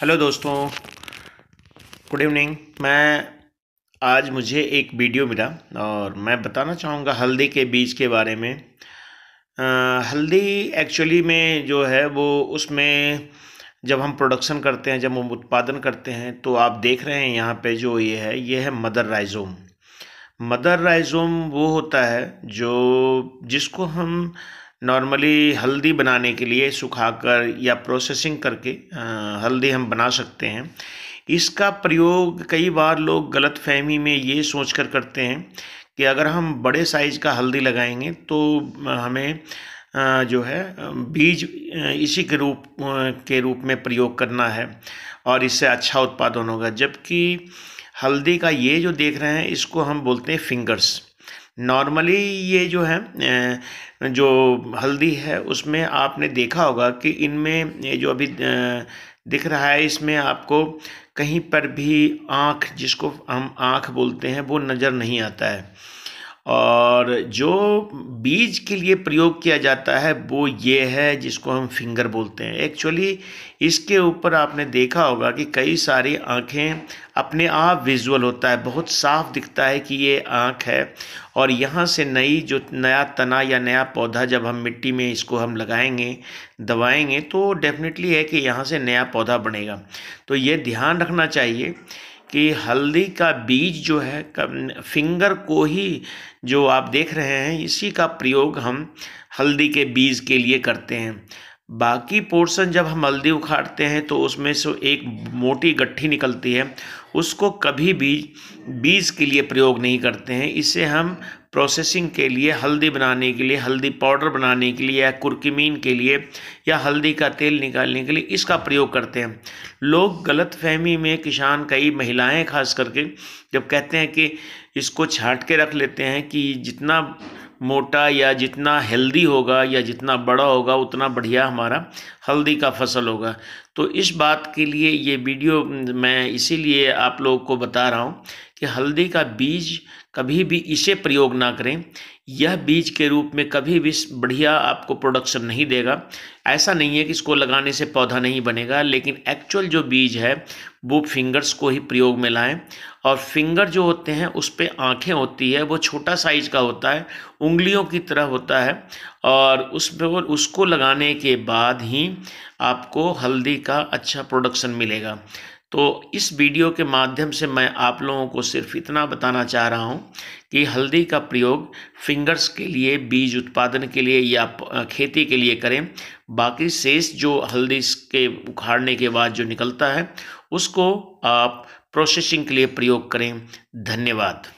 hello दोस्तों good evening मैं आज मुझे एक वीडियो मिला और मैं बताना चाहूँगा हल्दी के बीज के बारे में आ, हल्दी एक्चुअली में जो है वो उसमें जब हम प्रोडक्शन करते हैं जब हम उत्पादन करते हैं तो आप देख रहे हैं यहाँ पे जो ये है ये है मदर राइजोम मदर राइजोम वो होता है जो जिसको हम नॉर्मली हल्दी बनाने के लिए सुखाकर या प्रोसेसिंग करके हल्दी हम बना सकते हैं इसका प्रयोग कई बार लोग गलत फहमी में ये सोच कर करते हैं कि अगर हम बड़े साइज़ का हल्दी लगाएंगे तो हमें जो है बीज इसी के रूप के रूप में प्रयोग करना है और इससे अच्छा उत्पादन होगा जबकि हल्दी का ये जो देख रहे हैं इसको हम बोलते हैं फिंगर्स नॉर्मली ये जो है जो हल्दी है उसमें आपने देखा होगा कि इनमें ये जो अभी दिख रहा है इसमें आपको कहीं पर भी आँख जिसको हम आँख बोलते हैं वो नज़र नहीं आता है और जो बीज के लिए प्रयोग किया जाता है वो ये है जिसको हम फिंगर बोलते हैं एक्चुअली इसके ऊपर आपने देखा होगा कि कई सारी आँखें अपने आप विजुअल होता है बहुत साफ दिखता है कि ये आँख है और यहाँ से नई जो नया तना या नया पौधा जब हम मिट्टी में इसको हम लगाएंगे दबाएंगे तो डेफिनेटली है कि यहाँ से नया पौधा बनेगा तो ये ध्यान रखना चाहिए कि हल्दी का बीज जो है फिंगर को ही जो आप देख रहे हैं इसी का प्रयोग हम हल्दी के बीज के लिए करते हैं बाकी पोर्शन जब हम हल्दी उखाड़ते हैं तो उसमें से एक मोटी गट्ठी निकलती है उसको कभी भी बीज के लिए प्रयोग नहीं करते हैं इसे हम प्रोसेसिंग के लिए हल्दी बनाने के लिए हल्दी पाउडर बनाने के लिए या कुर्कीमीन के लिए या हल्दी का तेल निकालने के लिए इसका प्रयोग करते हैं लोग गलत फहमी में किसान कई महिलाएं खास करके जब कहते हैं कि इसको छाट के रख लेते हैं कि जितना मोटा या जितना हेल्दी होगा या जितना बड़ा होगा उतना बढ़िया हमारा हल्दी का फसल होगा तो इस बात के लिए ये वीडियो मैं इसीलिए आप लोगों को बता रहा हूँ कि हल्दी का बीज कभी भी इसे प्रयोग ना करें यह बीज के रूप में कभी भी बढ़िया आपको प्रोडक्शन नहीं देगा ऐसा नहीं है कि इसको लगाने से पौधा नहीं बनेगा लेकिन एक्चुअल जो बीज है वो फिंगर्स को ही प्रयोग में लाएं और फिंगर जो होते हैं उस पर आँखें होती है वो छोटा साइज का होता है उंगलियों की तरह होता है और उस पर उसको लगाने के बाद ही आपको हल्दी का अच्छा प्रोडक्शन मिलेगा तो इस वीडियो के माध्यम से मैं आप लोगों को सिर्फ इतना बताना चाह रहा हूँ कि हल्दी का प्रयोग फिंगर्स के लिए बीज उत्पादन के लिए या खेती के लिए करें बाकी शेष जो हल्दी के उखाड़ने के बाद जो निकलता है उसको आप प्रोसेसिंग के लिए प्रयोग करें धन्यवाद